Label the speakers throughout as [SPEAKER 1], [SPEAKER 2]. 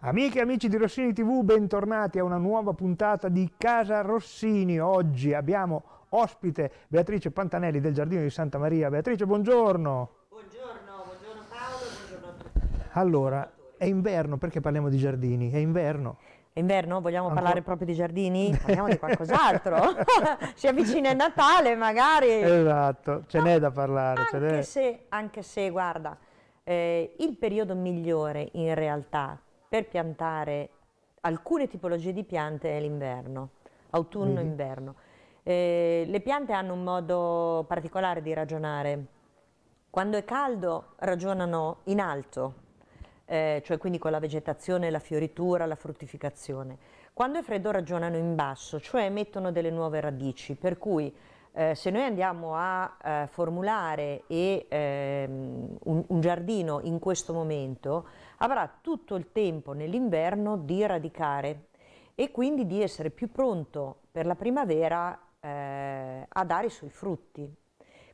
[SPEAKER 1] Amiche e amici di Rossini TV, bentornati a una nuova puntata di Casa Rossini. Oggi abbiamo ospite Beatrice Pantanelli del Giardino di Santa Maria. Beatrice, buongiorno. Buongiorno, buongiorno Paolo, buongiorno a tutti. Allora, è inverno, perché parliamo di giardini? È inverno. È inverno? Vogliamo Ancora? parlare proprio di giardini? Parliamo di
[SPEAKER 2] qualcos'altro. si avvicina il Natale magari.
[SPEAKER 1] Esatto, ce n'è da parlare. Anche se,
[SPEAKER 2] anche se, guarda, eh, il periodo migliore in realtà per piantare alcune tipologie di piante è l'inverno, autunno-inverno. Mhm. Mm. Eh, le piante hanno un modo particolare di ragionare. Quando è caldo ragionano in alto, eh, cioè quindi con la vegetazione, la fioritura, la fruttificazione. Quando è freddo ragionano in basso, cioè emettono delle nuove radici, per cui eh, se noi andiamo a eh, formulare e, ehm, un, un giardino in questo momento, avrà tutto il tempo nell'inverno di radicare e quindi di essere più pronto per la primavera eh, a dare i suoi frutti.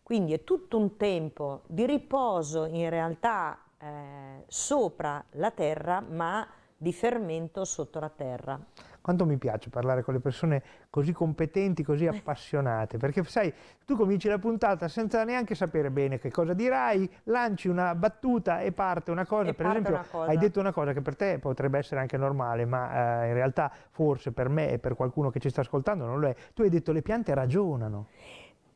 [SPEAKER 2] Quindi è tutto un tempo di riposo in realtà eh, sopra la terra ma di fermento sotto la terra.
[SPEAKER 1] Quanto mi piace parlare con le persone così competenti, così eh. appassionate, perché sai, tu cominci la puntata senza neanche sapere bene che cosa dirai, lanci una battuta e parte una cosa, e per esempio cosa. hai detto una cosa che per te potrebbe essere anche normale, ma eh, in realtà forse per me e per qualcuno che ci sta ascoltando non lo è, tu hai detto le piante ragionano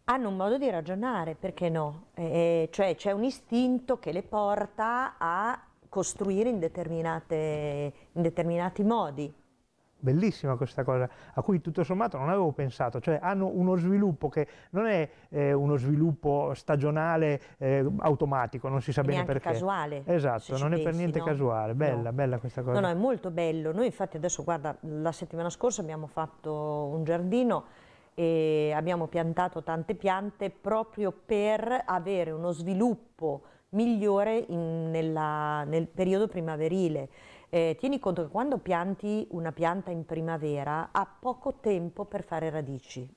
[SPEAKER 2] hanno un modo di ragionare, perché no? Eh, cioè c'è un istinto che le porta a costruire in, in determinati
[SPEAKER 1] modi bellissima questa cosa, a cui tutto sommato non avevo pensato, cioè hanno uno sviluppo che non è eh, uno sviluppo stagionale eh, automatico, non si sa bene perché. casuale. Esatto, non pensi, è per niente no? casuale, bella, no. bella questa cosa. No, no, è
[SPEAKER 2] molto bello, noi infatti adesso guarda, la settimana scorsa abbiamo fatto un giardino e abbiamo piantato tante piante proprio per avere uno sviluppo migliore in, nella, nel periodo primaverile eh, tieni conto che quando pianti una pianta in primavera ha poco tempo per fare radici.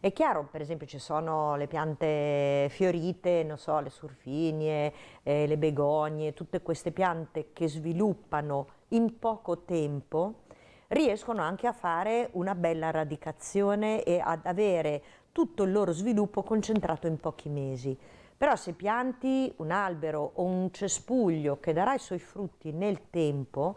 [SPEAKER 2] È chiaro, per esempio, ci sono le piante fiorite, non so, le surfinie, eh, le begonie, tutte queste piante che sviluppano in poco tempo riescono anche a fare una bella radicazione e ad avere tutto il loro sviluppo concentrato in pochi mesi. Però se pianti un albero o un cespuglio che darà i suoi frutti nel tempo,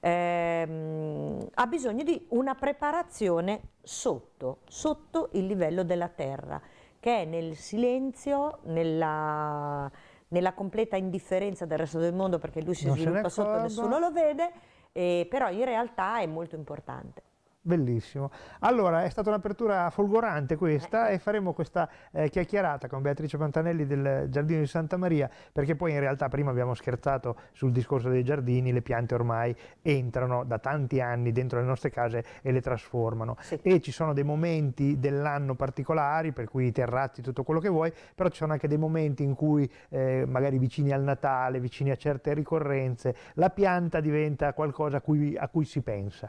[SPEAKER 2] ehm, ha bisogno di una preparazione sotto, sotto il livello della terra, che è nel silenzio, nella, nella completa indifferenza del resto del mondo perché lui si non sviluppa sotto, e nessuno lo vede, eh, però in realtà è molto importante.
[SPEAKER 1] Bellissimo. Allora, è stata un'apertura folgorante questa eh. e faremo questa eh, chiacchierata con Beatrice Pantanelli del Giardino di Santa Maria, perché poi in realtà prima abbiamo scherzato sul discorso dei giardini, le piante ormai entrano da tanti anni dentro le nostre case e le trasformano. Sì. E ci sono dei momenti dell'anno particolari, per cui i terrazzi, tutto quello che vuoi, però ci sono anche dei momenti in cui eh, magari vicini al Natale, vicini a certe ricorrenze, la pianta diventa qualcosa a cui, a cui si pensa.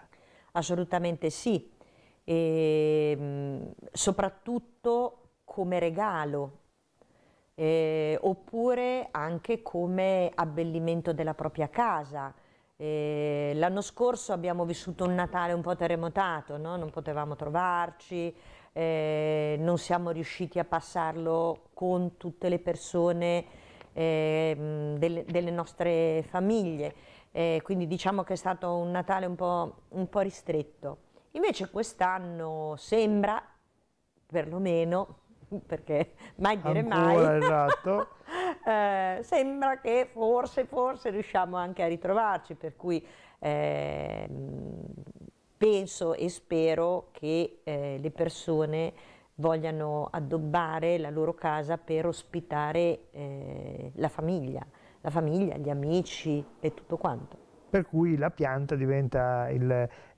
[SPEAKER 2] Assolutamente sì, e, ehm, soprattutto come regalo eh, oppure anche come abbellimento della propria casa. Eh, L'anno scorso abbiamo vissuto un Natale un po' terremotato, no? non potevamo trovarci, eh, non siamo riusciti a passarlo con tutte le persone eh, delle, delle, nostre famiglie, eh, quindi diciamo che è stato un Natale un po', un po ristretto. Invece quest'anno sembra, perlomeno, perché mai dire Ancora, mai, esatto. eh, sembra che forse, forse riusciamo anche a ritrovarci, per cui ehm, penso e spero che eh, le persone vogliano addobbare la loro casa per ospitare eh, la famiglia, la famiglia, gli amici
[SPEAKER 1] e tutto quanto. Per cui la pianta diventa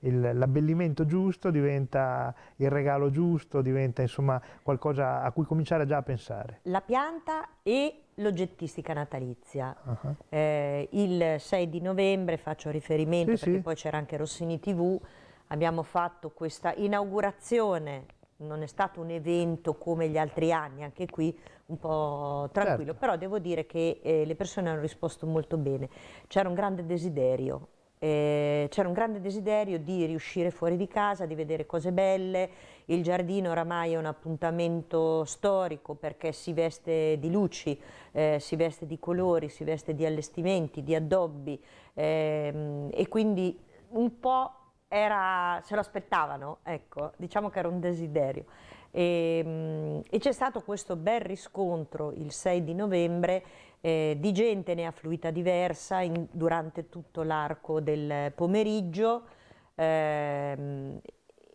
[SPEAKER 1] l'abbellimento giusto, diventa il regalo giusto, diventa insomma qualcosa a cui cominciare già a pensare.
[SPEAKER 2] La pianta e l'oggettistica natalizia. Uh -huh. eh, il 6 di novembre faccio riferimento, sì, perché sì. poi c'era anche Rossini TV, abbiamo fatto questa inaugurazione non è stato un evento come gli altri anni, anche qui un po' tranquillo, certo. però devo dire che eh, le persone hanno risposto molto bene, c'era un grande desiderio, eh, c'era un grande desiderio di riuscire fuori di casa, di vedere cose belle, il giardino oramai è un appuntamento storico perché si veste di luci, eh, si veste di colori, si veste di allestimenti, di addobbi ehm, e quindi un po' era, se lo aspettavano, ecco, diciamo che era un desiderio. E, ehm, e c'è stato questo bel riscontro il 6 di novembre eh, di gente ne affluita diversa in, durante tutto l'arco del pomeriggio ehm,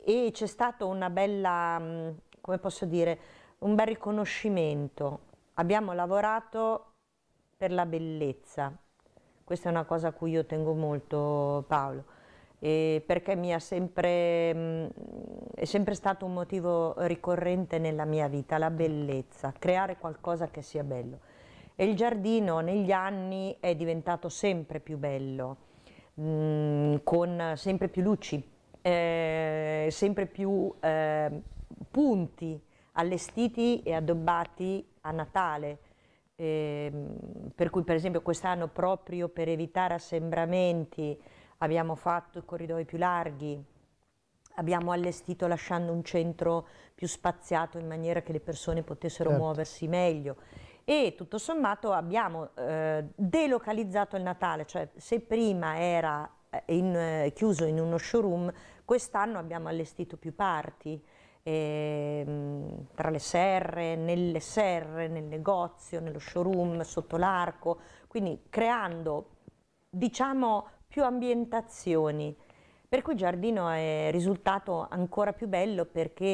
[SPEAKER 2] e c'è stato una bella, mm, come posso dire, un bel riconoscimento. Abbiamo lavorato per la bellezza, questa è una cosa a cui io tengo molto Paolo eh, perché mi ha sempre, mh, mm, è sempre stato un motivo ricorrente nella mia vita, la bellezza, creare qualcosa che sia bello. E il giardino negli anni è diventato sempre più bello, mh, mm, con sempre più luci, eh, sempre più eh, punti allestiti e addobbati a Natale. Eh, per cui per esempio quest'anno proprio per evitare assembramenti abbiamo fatto i corridoi più larghi, abbiamo allestito lasciando un centro più spaziato in maniera che le persone potessero certo. muoversi meglio e tutto sommato abbiamo eh, delocalizzato il Natale, cioè se prima era eh, in, eh, chiuso in uno showroom, quest'anno abbiamo allestito più parti, eh, tra le serre, nelle serre, nel negozio, nello showroom, sotto l'arco, quindi creando diciamo più ambientazioni. Per cui Giardino è risultato ancora più bello perché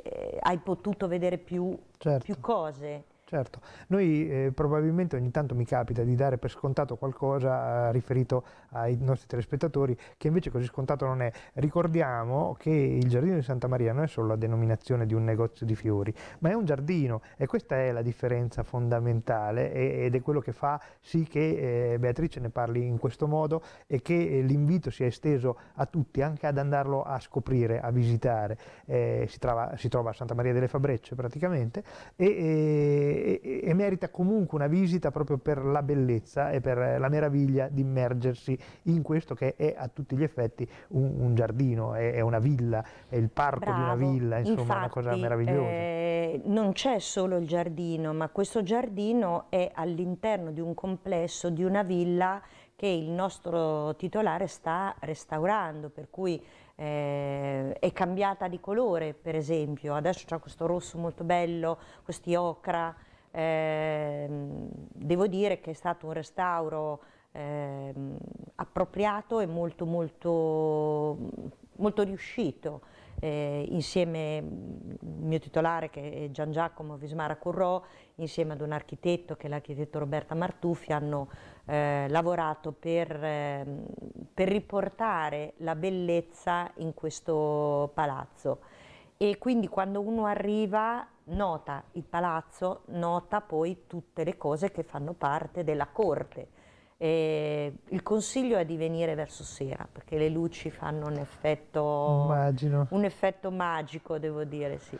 [SPEAKER 2] eh, hai potuto vedere più, certo. più cose.
[SPEAKER 1] Certo, noi eh, probabilmente ogni tanto mi capita di dare per scontato qualcosa eh, riferito ai nostri telespettatori, che invece così scontato non è. Ricordiamo che il giardino di Santa Maria non è solo la denominazione di un negozio di fiori, ma è un giardino e questa è la differenza fondamentale ed è quello che fa sì che eh, Beatrice ne parli in questo modo e che eh, l'invito sia esteso a tutti, anche ad andarlo a scoprire, a visitare. Eh, si trova, si, trova, a Santa Maria delle Fabrecce praticamente. E, eh, e, merita comunque una visita proprio per la bellezza e per la meraviglia di immergersi in questo che è a tutti gli effetti un, un giardino, è, è, una villa, è il parco Bravo. di una villa, insomma Infatti, una cosa meravigliosa.
[SPEAKER 2] Eh, non c'è solo il giardino, ma questo giardino è all'interno di un complesso, di una villa che il nostro titolare sta restaurando, per cui eh, è cambiata di colore per esempio, adesso c'è questo rosso molto bello, questi ocra Ehm, devo dire che è stato un restauro ehm, appropriato e molto, molto, molto riuscito. Eh, insieme al mio titolare che è Gian Giacomo Vismara Currò, insieme ad un architetto che è l'architetto Roberta Martuffi, hanno eh, lavorato per, eh, per, riportare la bellezza in questo palazzo. E quindi quando uno arriva nota il palazzo, nota poi tutte le cose che fanno parte della corte. E il consiglio è di venire verso sera perché le luci fanno un effetto, un effetto magico, devo dire. Sì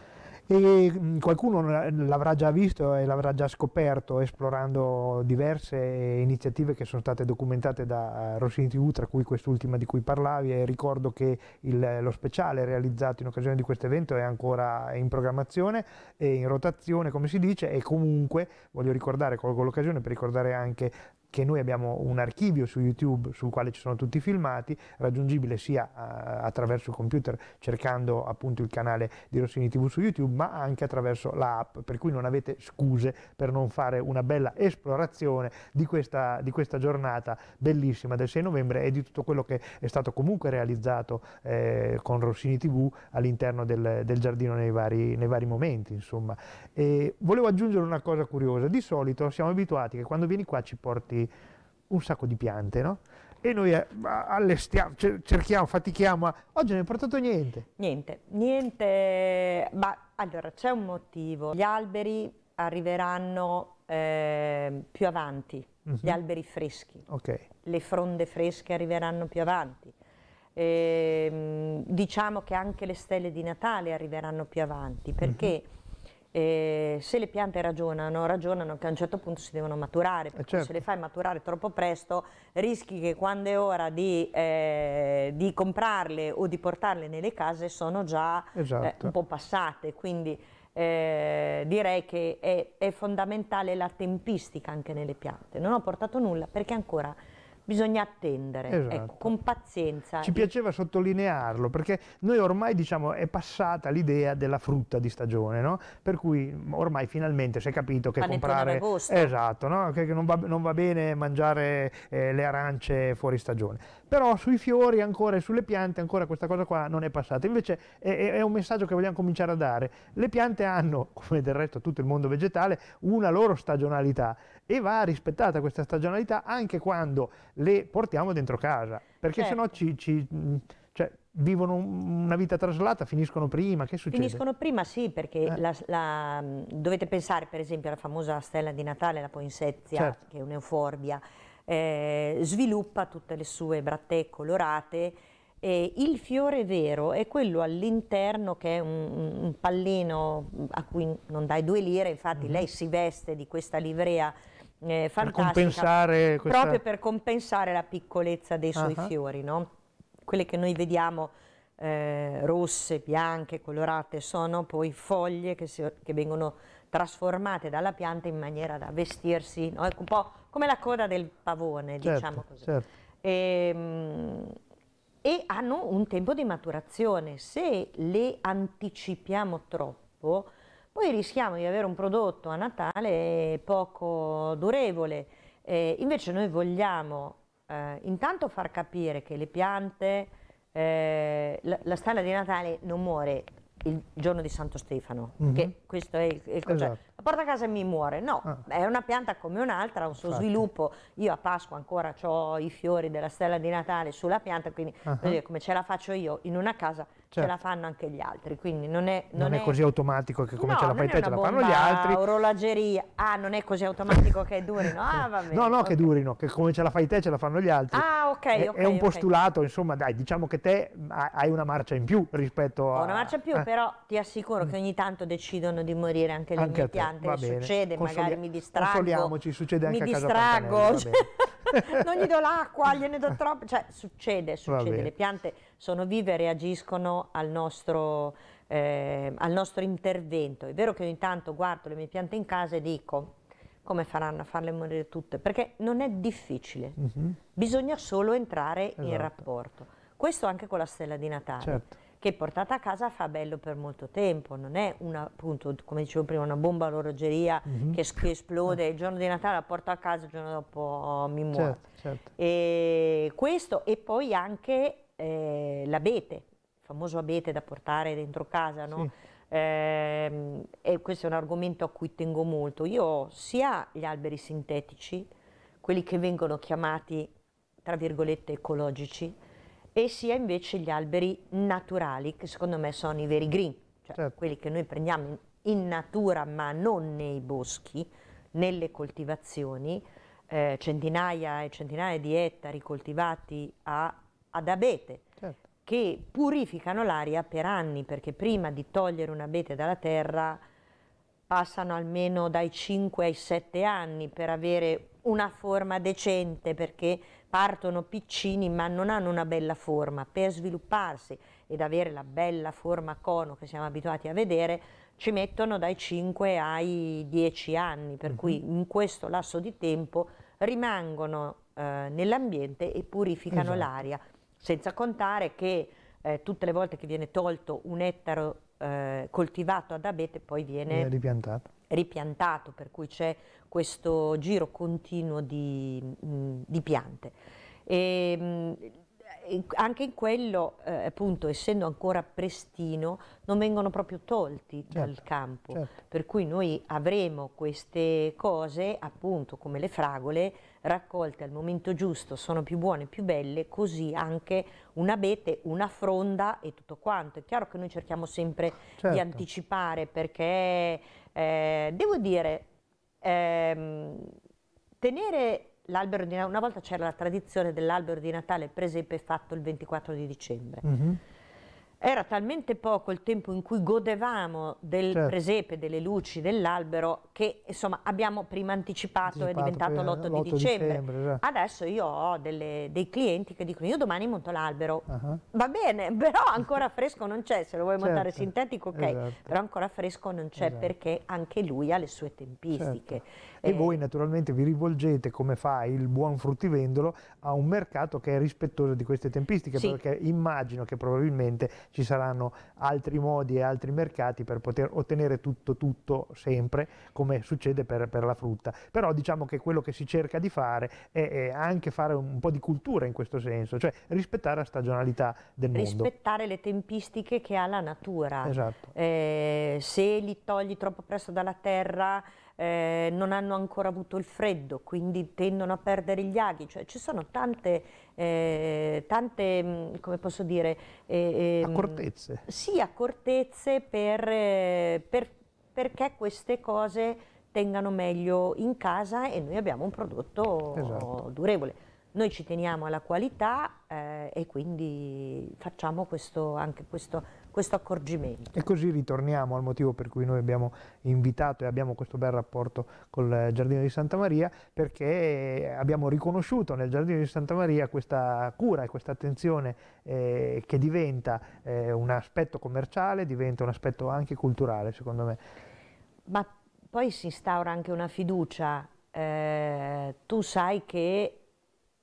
[SPEAKER 1] e mm, qualcuno l'avrà già visto e l'avrà già scoperto esplorando diverse iniziative che sono state documentate da eh, Rossini TV, tra cui quest'ultima di cui parlavi e ricordo che il, lo speciale realizzato in occasione di questo evento è ancora in programmazione e in rotazione come si dice e comunque voglio ricordare, colgo l'occasione per ricordare anche che noi abbiamo un archivio su YouTube sul quale ci sono tutti i filmati, raggiungibile sia eh, attraverso il computer cercando appunto il canale di Rossini TV su YouTube, ma anche attraverso l'app, per cui non avete scuse per non fare una bella esplorazione di questa, di questa giornata bellissima del 6 novembre e di tutto quello che è stato comunque realizzato eh, con Rossini TV all'interno del, del, giardino nei vari, nei vari momenti. Insomma. E volevo aggiungere una cosa curiosa, di solito siamo abituati che quando vieni qua ci porti magari un sacco di piante, no? E noi eh, allestiamo, cerchiamo, fatichiamo, ma oggi non è portato niente.
[SPEAKER 2] Niente, niente, ma allora c'è un motivo, gli alberi arriveranno eh, più avanti, uh -huh. gli mhm. alberi freschi, okay. le fronde fresche arriveranno più avanti, e, ehm, diciamo che anche le stelle di Natale arriveranno più avanti, perché... Uh mhm. -huh e se le piante ragionano, ragionano che a un certo punto si devono maturare, perché eh, certo. se le fai maturare troppo presto rischi che quando è ora di, eh, di comprarle o di portarle nelle case sono già eh, esatto. eh, un po' passate, quindi eh, direi che è, è fondamentale la tempistica anche nelle piante. Non ho portato nulla perché ancora bisogna attendere, ecco, esatto. ecco, con pazienza. Ci piaceva
[SPEAKER 1] sottolinearlo, perché noi ormai diciamo è passata l'idea della frutta di stagione, no? per cui ormai finalmente si è capito che Panettone comprare... Esatto, no? che non va, non va, bene mangiare eh, le arance fuori stagione però sui fiori ancora e sulle piante ancora questa cosa qua non è passata. Invece è, è, un messaggio che vogliamo cominciare a dare. Le piante hanno, come del resto tutto il mondo vegetale, una loro stagionalità e va rispettata questa stagionalità anche quando le portiamo dentro casa, perché certo. sennò ci... ci mm, cioè, vivono una vita traslata, finiscono prima, che succede? Finiscono
[SPEAKER 2] prima sì, perché eh. la, la, mm, dovete pensare per esempio alla famosa stella di Natale, la poinsettia, certo. che è un'euforbia, eh, sviluppa tutte le sue brattee colorate. E il fiore vero è quello all'interno che è un, un, pallino a cui non dai due lire, infatti mm lei si veste di questa livrea eh, fantastica per questa... proprio per compensare la piccolezza dei suoi uh -huh. fiori, no? quelle che noi vediamo eh, rosse, bianche, colorate, sono poi foglie che, si, che vengono trasformate dalla pianta in maniera da vestirsi, no? Ecco, un po' come la coda del pavone, certo, diciamo così. Certo. E, ehm, e hanno un tempo di maturazione, se le anticipiamo troppo, poi rischiamo di avere un prodotto a Natale poco durevole. Eh, invece noi vogliamo eh, intanto far capire che le piante, eh, la, la stalla di Natale non muore il giorno di Santo Stefano, mm -hmm. che questo è il, il concetto. Esatto. La porta a casa e mi muore. No, ah. è una pianta come un'altra, ha un suo Infatti. sviluppo. Io a Pasqua ancora ho i fiori della stella di Natale sulla pianta, quindi uh ah. -huh. come ce la faccio io in una casa certo. ce la certo. fanno anche gli altri. Quindi non è, non non è, è... così
[SPEAKER 1] automatico che come no, ce la fai te ce la fanno gli altri.
[SPEAKER 2] orologeria. Ah, non è così automatico che durino. Ah, va bene. No, no, okay. che
[SPEAKER 1] durino, che come ce la fai te ce la fanno gli altri. Ah, ok. È, okay, è un postulato, insomma, dai, diciamo che te mm, hai una marcia in più rispetto a... Ho una marcia in più, eh. però
[SPEAKER 2] ti assicuro che ogni tanto decidono di morire anche le mie piante. Succede, Consoli magari mi distraggo. Consoliamoci,
[SPEAKER 1] succede anche mi a casa distraggo. Pantanelli,
[SPEAKER 2] non gli do l'acqua, gliene do troppo, cioè succede, succede, le piante sono vive, e reagiscono al nostro, eh, al nostro intervento. È vero che ogni tanto guardo le mie piante in casa e dico come faranno a farle morire tutte, perché non è difficile, mm -hmm. bisogna solo entrare esatto. in rapporto. Questo anche con la stella di Natale. Certo che portata a casa fa bello per molto tempo, non è una, appunto, come dicevo prima, una bomba all'orologeria mm -hmm. che, che, esplode eh. il giorno di Natale, la porto a casa, il giorno dopo oh, mi muoio. Certo, certo. E questo e poi anche eh, l'abete, il famoso abete da portare dentro casa, no? Sì. Eh, e questo è un argomento a cui tengo molto. Io ho sia gli alberi sintetici, quelli che vengono chiamati tra virgolette ecologici, e sia invece gli alberi naturali, che secondo me sono i veri green, cioè certo. quelli che noi prendiamo in, natura ma non nei boschi, nelle coltivazioni, eh, centinaia e centinaia di ettari coltivati a, ad abete, certo. che purificano l'aria per anni, perché prima di togliere un abete dalla terra passano almeno dai 5 ai 7 anni per avere una forma decente, perché partono piccini ma non hanno una bella forma, per svilupparsi ed avere la bella forma cono che siamo abituati a vedere ci mettono dai 5 ai 10 anni, per mm -hmm. cui in questo lasso di tempo rimangono eh, nell'ambiente e purificano esatto. l'aria, senza contare che eh, tutte le volte che viene tolto un ettaro eh, coltivato ad abete poi viene ripiantato ripiantato, per cui c'è questo giro continuo di, di piante. E, ehm, mh, anche in quello, eh, appunto, essendo ancora prestino, non vengono proprio tolti certo, dal certo. campo, certo. per cui noi avremo queste cose, appunto, come le fragole, raccolte al momento giusto, sono più buone, più belle, così anche un abete, una fronda e tutto quanto. È chiaro che noi cerchiamo sempre certo. di anticipare perché, eh, devo dire, ehm, tenere l'albero di Natale, una volta c'era la tradizione dell'albero di Natale, presepe fatto il 24 di dicembre. Mm -hmm. Era talmente poco il tempo in cui godevamo del certo. presepe, delle luci, dell'albero, che insomma abbiamo prima anticipato, anticipato è diventato eh, l'8 di dicembre. dicembre certo. Adesso io ho delle, dei clienti che dicono io domani monto l'albero, uh -huh. va bene, però ancora fresco non c'è, se lo vuoi certo. montare sintetico ok, esatto. però ancora fresco non c'è esatto. perché anche lui ha le sue
[SPEAKER 1] tempistiche. Certo e eh. voi naturalmente vi rivolgete come fa il buon fruttivendolo a un mercato che è rispettoso di queste tempistiche sì. perché immagino che probabilmente ci saranno altri modi e altri mercati per poter ottenere tutto tutto sempre come succede per, per la frutta però diciamo che quello che si cerca di fare è, è, anche fare un po' di cultura in questo senso cioè rispettare la stagionalità del mondo
[SPEAKER 2] rispettare le tempistiche che ha la natura esatto. eh, se li togli troppo presto dalla terra eh, non hanno ancora avuto il freddo, quindi tendono a perdere gli aghi, cioè ci sono tante, eh, tante mm, come posso dire... Eh, ehm, accortezze. Sì, accortezze per, eh, per, perché queste cose tengano meglio in casa e noi abbiamo un prodotto esatto. durevole. Noi ci teniamo alla qualità eh, e quindi facciamo questo, anche questo questo accorgimento.
[SPEAKER 1] E così ritorniamo al motivo per cui noi abbiamo invitato e abbiamo questo bel rapporto col Giardino di Santa Maria, perché abbiamo riconosciuto nel Giardino di Santa Maria questa cura e questa attenzione eh, che diventa eh, un aspetto commerciale, diventa un aspetto anche culturale secondo me. Ma poi si
[SPEAKER 2] instaura anche una fiducia, eh, tu sai che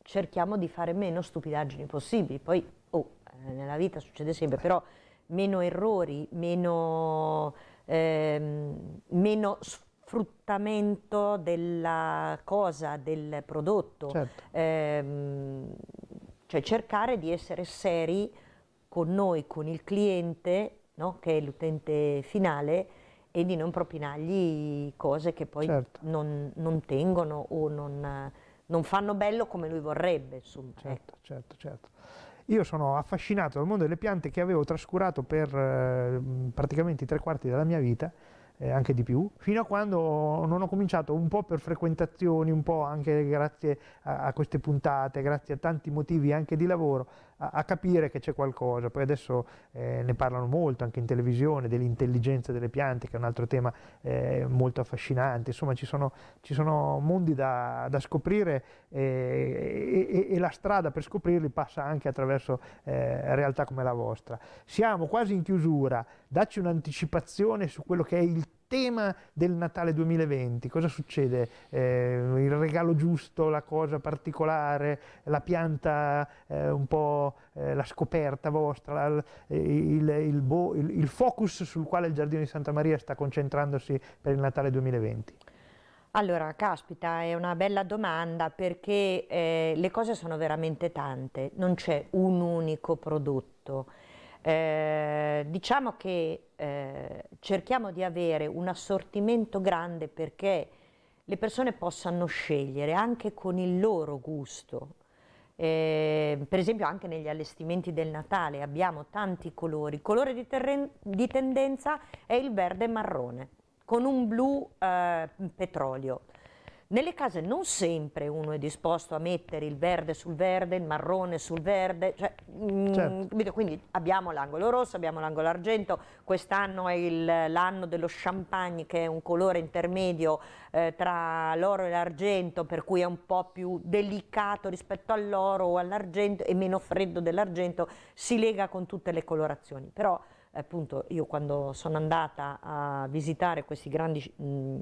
[SPEAKER 2] cerchiamo di fare meno stupidaggini possibili, poi oh, eh, nella vita succede sempre, però meno errori, meno, ehm, meno sfruttamento della cosa, del prodotto. Certo. Ehm, cioè cercare di essere seri con noi, con il cliente, no? che è l'utente finale, e di non propinargli cose che poi certo. non, non, tengono o non, non, fanno bello come lui vorrebbe.
[SPEAKER 1] Insomma. Certo, ecco. certo, certo. Io sono affascinato dal mondo delle piante che avevo trascurato per eh, praticamente i tre quarti della mia vita, eh, anche di più, fino a quando non ho cominciato un po' per frequentazioni, un po' anche grazie a, a queste puntate, grazie a tanti motivi anche di lavoro, a, a capire che c'è qualcosa, poi adesso eh, ne parlano molto anche in televisione dell'intelligenza delle piante, che è un altro tema eh, molto affascinante, insomma ci sono, ci sono mondi da, da scoprire eh, e, e, e, la strada per scoprirli passa anche attraverso eh, realtà come la vostra. Siamo quasi in chiusura, dacci un'anticipazione su quello che è il tema del Natale 2020, cosa succede? Eh, il regalo giusto, la cosa particolare, la pianta eh, un po' eh, la scoperta vostra, la, il, il, bo, il, il focus sul quale il Giardino di Santa Maria sta concentrandosi per il Natale 2020?
[SPEAKER 2] Allora, caspita, è una bella domanda perché eh, le cose sono veramente tante, non c'è un unico prodotto. Eh, diciamo che eh, cerchiamo di avere un assortimento grande perché le persone possano scegliere anche con il loro gusto. Eh, per esempio anche negli allestimenti del Natale abbiamo tanti colori. Il colore di, di tendenza è il verde marrone con un blu eh, petrolio. Nelle case non sempre uno è disposto a mettere il verde sul verde, il marrone sul verde, cioè, mm, certo. mh, quindi abbiamo l'angolo rosso, abbiamo l'angolo argento, quest'anno è l'anno dello champagne che è un colore intermedio eh, tra l'oro e l'argento per cui è un po' più delicato rispetto all'oro o all'argento e meno freddo dell'argento, si lega con tutte le colorazioni, però appunto io quando sono andata a visitare questi grandi mh, mm,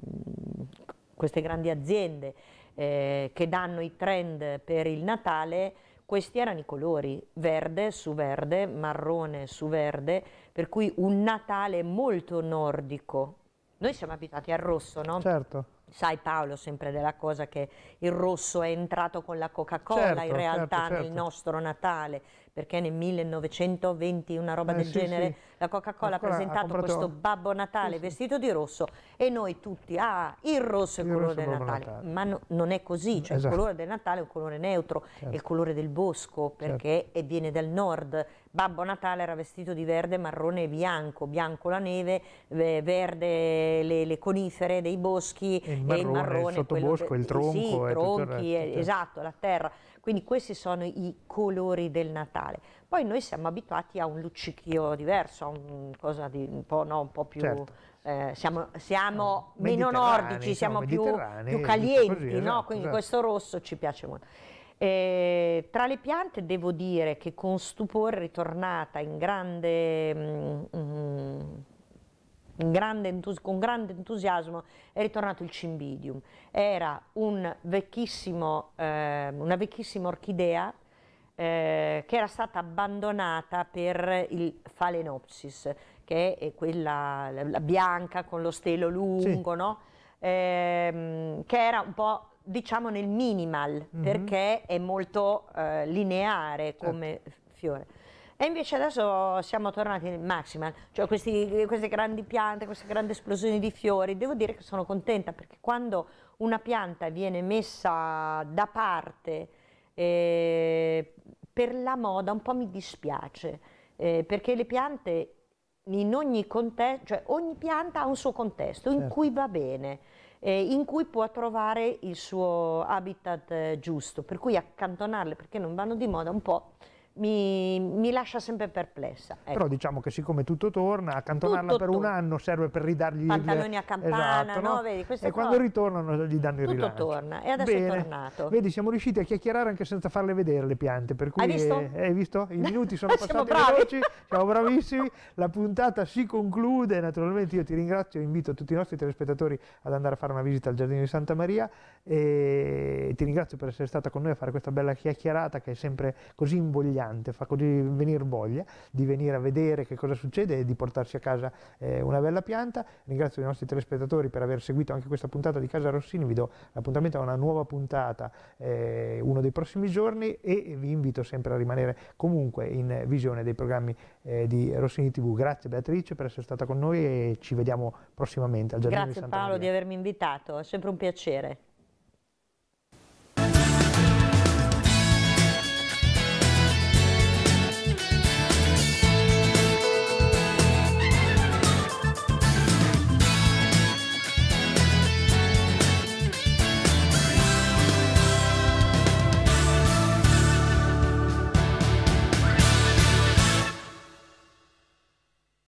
[SPEAKER 2] queste grandi aziende eh, che danno i trend per il Natale, questi erano i colori, verde su verde, marrone su verde, per cui un Natale molto nordico. Noi siamo abituati al rosso, no? Certo. Sai Paolo sempre della cosa che il rosso è entrato con la Coca-Cola certo, in realtà certo, certo. nel nostro Natale, perché nel 1920, una roba eh, del sì, genere, sì. la Coca-Cola ha presentato ha questo Babbo Natale sì, vestito di rosso e noi tutti, ah, il rosso è il, colore del Natale. Natale. ma no, non è così, cioè esatto. il colore del Natale è un colore neutro, certo. è il certo. colore del bosco certo. perché certo. viene dal nord, Babbo Natale era vestito di verde, marrone e bianco, bianco la neve, verde le, le conifere dei boschi, e il marrone, e il, marrone, il sottobosco, che, il tronco. Sì, i tronchi, tutto, certo. esatto, la terra. Quindi questi sono i colori del Natale. Poi noi siamo abituati a un luccichio diverso, a un, cosa di, un, po', no, un po' più... Certo. Eh, siamo, siamo meno nordici, diciamo siamo più, più, calienti, così, no? Esatto, quindi esatto. questo rosso ci piace molto. Eh, tra le piante devo dire che con stupore ritornata in grande mh, mm, mh, mm, grande con grande entusiasmo è ritornato il cimbidium. Era un vecchissimo, eh, una vecchissima orchidea eh, che era stata abbandonata per il Phalaenopsis, che è quella bianca con lo stelo lungo, sì. no? eh, che era un po' diciamo nel minimal mm-hmm. perché è molto eh, lineare come certo. fiore. E invece adesso siamo tornati in maximal, cioè questi, queste grandi piante, queste grandi esplosioni di fiori. Devo dire che sono contenta perché quando una pianta viene messa da parte eh, per la moda un po' mi dispiace, eh, perché le piante in ogni contesto, cioè ogni pianta ha un suo contesto certo. in cui va bene, eh, in cui può trovare il suo habitat eh, giusto, per cui accantonarle perché non vanno di moda un po' mi, mi lascia sempre perplessa. Ecco. Però
[SPEAKER 1] diciamo che siccome tutto torna, accantonarla tutto, per tutto. un anno serve per ridargli Pantaloni Pantaloni a campana, esatto, no? No? Vedi, e cose... quando ritornano gli danno il rilascio. Tutto torna, e adesso Bene. è tornato. Vedi, siamo riusciti a chiacchierare anche senza farle vedere le piante, per cui... Hai visto? Eh, hai visto? I minuti sono passati veloci, siamo bravissimi, la puntata si conclude, naturalmente io ti ringrazio, invito tutti i nostri telespettatori ad andare a fare una visita al Giardino di Santa Maria, e ti ringrazio per essere stata con noi a fare questa bella chiacchierata che è sempre così invogliante, fa così venire voglia di venire a vedere che cosa succede e di portarsi a casa eh, una bella pianta. Ringrazio i nostri telespettatori per aver seguito anche questa puntata di Casa Rossini, vi do l'appuntamento a una nuova puntata eh, uno dei prossimi giorni e vi invito sempre a rimanere comunque in visione dei programmi eh, di Rossini TV. Grazie Beatrice per essere stata con noi e ci vediamo prossimamente al Giardino Grazie di Santa
[SPEAKER 2] Paolo Maria. di avermi invitato, è sempre un piacere.